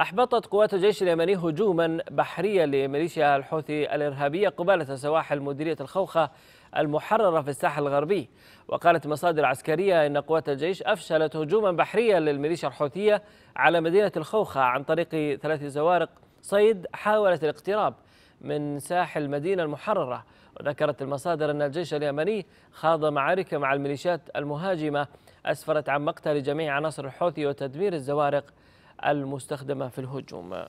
أحبطت قوات الجيش اليمني هجوما بحريا لميليشيا الحوثي الإرهابية قبالة سواحل مديرية الخوخة المحررة في الساحل الغربي وقالت مصادر عسكرية إن قوات الجيش أفشلت هجوما بحريا للميليشيا الحوثية على مدينة الخوخة عن طريق ثلاث زوارق صيد حاولت الاقتراب من ساحل المدينة المحررة وذكرت المصادر أن الجيش اليمني خاض معارك مع الميليشيات المهاجمة أسفرت عن مقتل جميع عناصر الحوثي وتدمير الزوارق المستخدمة في الهجوم